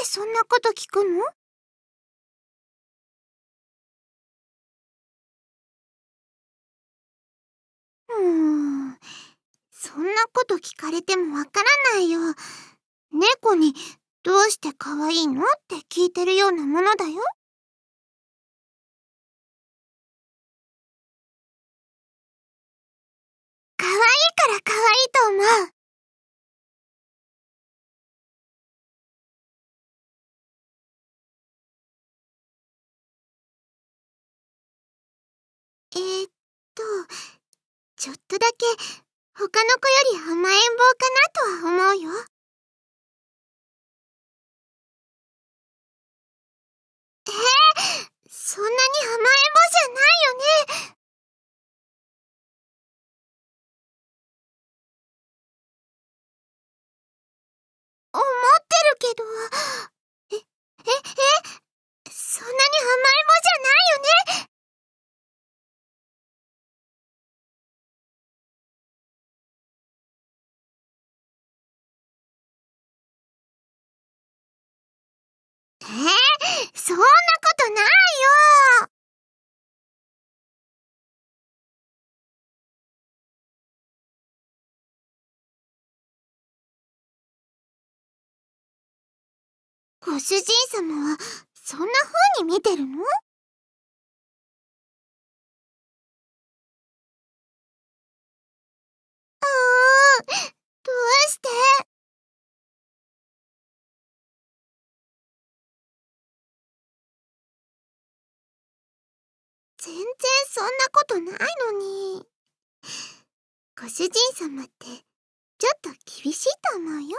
でそんなこと聞くのうんそんなこと聞かれてもわからないよ猫にどうして可愛いのって聞いてるようなものだよ可愛いから可愛いと思うとちょっとだけ他の子より甘えん坊かなとは思うよ。えー、そんなに甘えん坊じゃないよね思ってるけど。えー、そんなことないよご主人様はそんな風に見てるの全然そんなことないのに。ご主人様って、ちょっと厳しいと思うよ。